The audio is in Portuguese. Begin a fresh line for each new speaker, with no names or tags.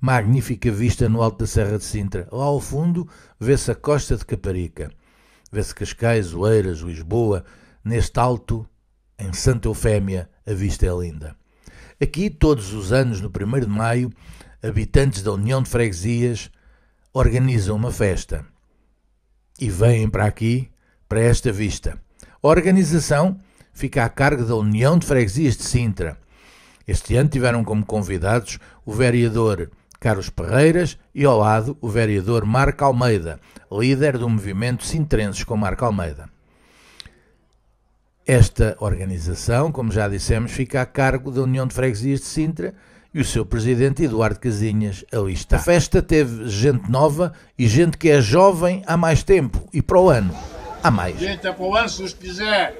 magnífica vista no alto da Serra de Sintra. Lá ao fundo vê-se a costa de Caparica. Vê-se Cascais, Oeiras, Lisboa. Neste alto, em Santa Eufémia, a vista é linda. Aqui, todos os anos, no 1 de maio, habitantes da União de Freguesias organizam uma festa. E vêm para aqui, para esta vista. A organização fica a cargo da União de Freguesias de Sintra. Este ano tiveram como convidados o vereador Carlos Perreiras e ao lado o vereador Marco Almeida, líder do movimento Sintrenses com Marco Almeida. Esta organização, como já dissemos, fica a cargo da União de Freguesias de Sintra e o seu presidente Eduardo Casinhas ali está. A festa teve gente nova e gente que é jovem há mais tempo e para o ano há mais.
Gente, é para o ano se os quiser.